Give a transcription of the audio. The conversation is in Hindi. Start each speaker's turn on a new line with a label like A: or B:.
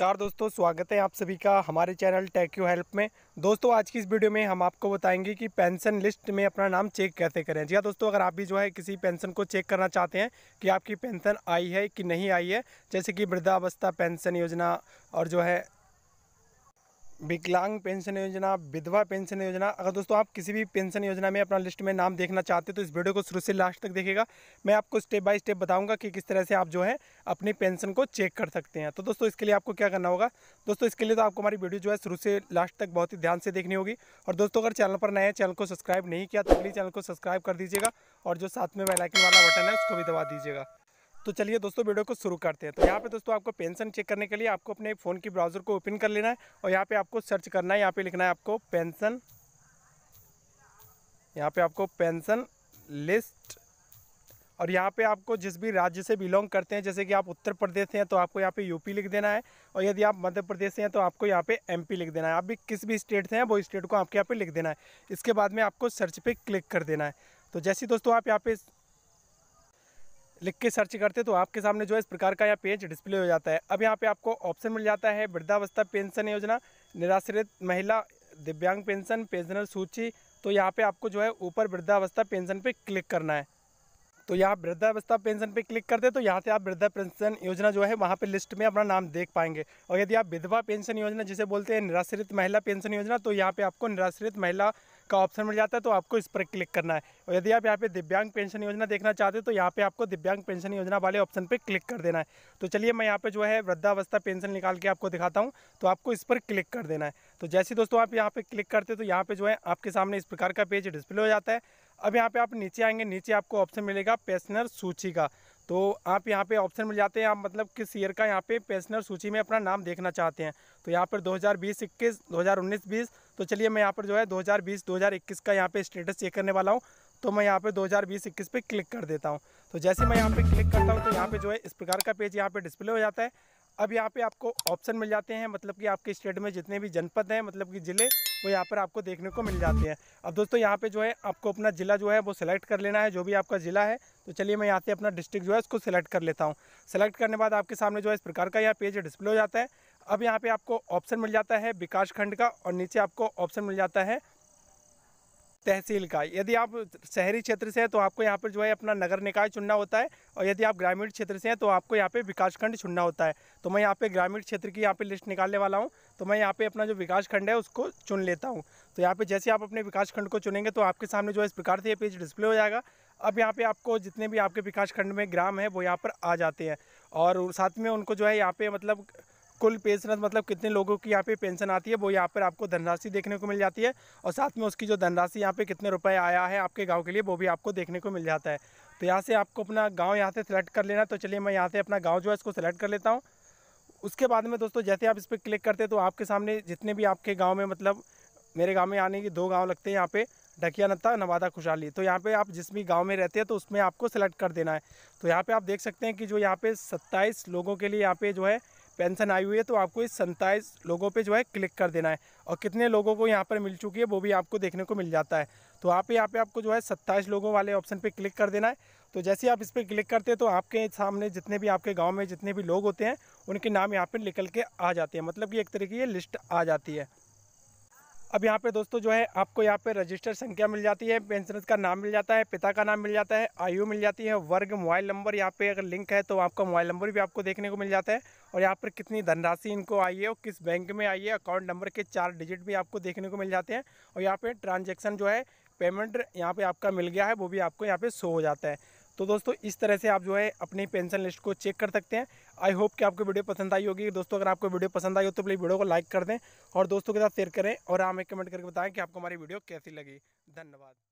A: कार दोस्तों स्वागत है आप सभी का हमारे चैनल टैक्यू हेल्प में दोस्तों आज की इस वीडियो में हम आपको बताएंगे कि पेंशन लिस्ट में अपना नाम चेक कैसे करें जी हाँ दोस्तों अगर आप भी जो है किसी पेंशन को चेक करना चाहते हैं कि आपकी पेंशन आई है कि नहीं आई है जैसे कि वृद्धावस्था पेंशन योजना और जो है विकलांग पेंशन योजना विधवा पेंशन योजना अगर दोस्तों आप किसी भी पेंशन योजना में अपना लिस्ट में नाम देखना चाहते हैं तो इस वीडियो को शुरू से लास्ट तक देखेगा मैं आपको स्टेप बाय स्टेप बताऊंगा कि किस तरह से आप जो है अपनी पेंशन को चेक कर सकते हैं तो दोस्तों इसके लिए आपको क्या करना होगा दोस्तों इसके लिए तो आपको हमारी वीडियो जो है शुरू से लास्ट तक बहुत ही ध्यान से देखनी होगी और दोस्तों अगर चैनल पर नए चैनल को सब्सक्राइब नहीं किया तो प्लीज़ चैनल को सब्सक्राइब कर दीजिएगा और जो साथ में बेलाइकन वाला बटन है उसको भी दबा दीजिएगा तो चलिए दोस्तों वीडियो को शुरू करते हैं तो यहाँ पे दोस्तों आपको पेंशन चेक करने के लिए आपको अपने फ़ोन की ब्राउज़र को ओपन कर लेना है और यहाँ पे आपको सर्च करना है यहाँ पे लिखना है आपको पेंशन यहाँ पे आपको पेंशन लिस्ट और यहाँ पे आपको जिस भी राज्य से बिलोंग करते हैं जैसे कि आप उत्तर प्रदेश से हैं तो आपको यहाँ पे यूपी लिख देना है और यदि आप मध्य प्रदेश से हैं तो आपको यहाँ पे एमपी लिख देना है आप भी किस भी स्टेट से हैं वो स्टेट को आपके यहाँ पे लिख देना है इसके बाद में आपको सर्च पे क्लिक कर देना है तो जैसे दोस्तों आप यहाँ पे लिख के सर्च करते तो आपके सामने जो है इस प्रकार का यह पेज डिस्प्ले हो जाता है अब यहाँ पे आपको ऑप्शन मिल जाता है वृद्धावस्था पेंशन योजना निराश्रित महिला दिव्यांग पेंशन पेंशनर सूची तो यहाँ पे आपको जो है ऊपर वृद्धावस्था पेंशन पे क्लिक करना है तो यहाँ वृद्धावस्था पेंशन पे क्लिक करते तो यहाँ से आप वृद्धा पेंशन योजना जो है वहाँ पे लिस्ट में अपना नाम देख पाएंगे और यदि आप विधवा पेंशन योजना जिसे बोलते हैं निराश्रित महिला पेंशन योजना तो यहाँ पे आपको निराश्रित महिला का ऑप्शन मिल जाता है तो आपको इस पर क्लिक करना है और यदि आप यहाँ पे दिव्यांग पेंशन योजना देखना चाहते हो तो यहाँ पे आपको दिव्यांग पेंशन योजना वाले ऑप्शन पे क्लिक कर देना है तो चलिए मैं यहाँ पे जो है वृद्धावस्था पेंशन निकाल के आपको दिखाता हूँ तो आपको इस पर क्लिक कर देना है तो जैसे दोस्तों आप यहाँ पर क्लिक करते तो यहाँ पर जो है आपके सामने इस प्रकार का पेज डिस्प्ले हो जाता है अब यहाँ पर आप नीचे आएंगे नीचे आपको ऑप्शन मिलेगा पेंशनर सूची का तो आप यहाँ पे ऑप्शन मिल जाते हैं आप मतलब किस ईयर का यहाँ पे पेंशनर सूची में अपना नाम देखना चाहते हैं तो यहाँ पर 2020 21 2019 20 तो चलिए मैं यहाँ पर जो है 2020 2021 का यहाँ पे स्टेटस चेक करने वाला हूँ तो मैं यहाँ पे 2020 21 पे क्लिक कर देता हूँ तो जैसे मैं यहाँ पे क्लिक करता हूँ तो यहाँ पे जो है इस प्रकार का पेज यहाँ पे डिस्प्ले हो जाता है अब यहाँ पे आपको ऑप्शन मिल जाते हैं मतलब कि आपके स्टेट में जितने भी जनपद हैं मतलब कि ज़िले वो यहाँ पर आपको देखने को मिल जाते हैं अब दोस्तों यहाँ पे जो है आपको अपना ज़िला जो है वो सिलेक्ट कर लेना है जो भी आपका ज़िला है तो चलिए मैं यहाँ से अपना डिस्ट्रिक्ट जो है उसको सिलेक्ट कर लेता हूँ सेलेक्ट करने बाद आपके सामने जो है इस प्रकार का यहाँ पेज डिस्प्ले हो जाता है अब यहाँ पर आपको ऑप्शन मिल जाता है विकास खंड का और नीचे आपको ऑप्शन मिल जाता है तहसील का यदि आप शहरी क्षेत्र से हैं तो आपको यहाँ पर जो है अपना नगर निकाय चुनना होता है और यदि आप ग्रामीण क्षेत्र से हैं तो आपको यहाँ पे विकास खंड चुनना होता है तो मैं यहाँ पे ग्रामीण क्षेत्र की यहाँ पे लिस्ट निकालने वाला हूँ तो मैं यहाँ पे अपना जो विकास खंड है उसको चुन लेता हूँ तो यहाँ पर जैसे आप अपने विकास खंड को चुनेंगे तो आपके सामने जो है इस प्रकार से ये पेज डिस्प्ले हो जाएगा अब यहाँ पे आपको जितने भी आपके विकास खंड में ग्राम है वो यहाँ पर आ जाते हैं और साथ में उनको जो है यहाँ पे मतलब कुल पेंशन तो मतलब कितने लोगों की यहाँ पे पेंशन आती है वो यहाँ पर आपको धनराशि देखने को मिल जाती है और साथ में उसकी जो धनराशि यहाँ पे कितने रुपए आया है आपके गाँव के लिए वो भी आपको देखने को मिल जाता है तो यहाँ से आपको अपना गाँव यहाँ से सेलेक्ट कर लेना तो चलिए मैं यहाँ से अपना गाँव जो है इसको सेलेक्ट कर लेता हूँ उसके बाद में दोस्तों जैसे आप इस पर क्लिक करते हैं तो आपके सामने जितने भी आपके गाँव में मतलब मेरे गाँव में आने की दो गाँव लगते हैं यहाँ पर ढकिया नत्ता नवादा खुशहाली तो यहाँ पे आप जिस भी गांव में रहते हैं तो उसमें आपको सेलेक्ट कर देना है तो यहाँ पे आप देख सकते हैं कि जो यहाँ पे 27 लोगों के लिए यहाँ पे जो है पेंशन आई हुई है तो आपको इस सत्ताईस लोगों पे जो है क्लिक कर देना है और कितने लोगों को यहाँ पर मिल चुकी है वो भी आपको देखने को मिल जाता है तो आप यहाँ पे आपको जो है सत्ताईस लोगों वाले ऑप्शन पे क्लिक कर देना है तो जैसे ही आप इस पर क्लिक करते हैं तो आपके सामने जितने भी आपके गाँव में जितने भी लोग होते हैं उनके नाम यहाँ पर निकल के आ जाते हैं मतलब कि एक तरीके की लिस्ट आ जाती है अब यहाँ पे दोस्तों जो है आपको यहाँ पे रजिस्टर संख्या मिल जाती है पेंशनर्स का नाम मिल जाता है पिता का नाम मिल जाता है आयु मिल जाती है वर्ग मोबाइल नंबर यहाँ पे अगर लिंक है तो आपका मोबाइल नंबर भी आपको देखने को मिल जाता है और यहाँ पर कितनी धनराशि इनको आई है और किस बैंक में आई है अकाउंट नंबर के चार डिजिट भी आपको देखने को मिल जाते हैं और यहाँ पर ट्रांजेक्शन जो है पेमेंट यहाँ पर आपका मिल गया है वो भी आपको यहाँ पर शो हो जाता है तो दोस्तों इस तरह से आप जो है अपनी पेंशन लिस्ट को चेक कर सकते हैं आई होप कि आपको वीडियो पसंद आई होगी दोस्तों अगर आपको वीडियो पसंद आई हो तो प्लीज़ वीडियो को लाइक कर दें और दोस्तों के साथ शेयर करें और हमें कमेंट करके बताएं कि आपको हमारी वीडियो कैसी लगी धन्यवाद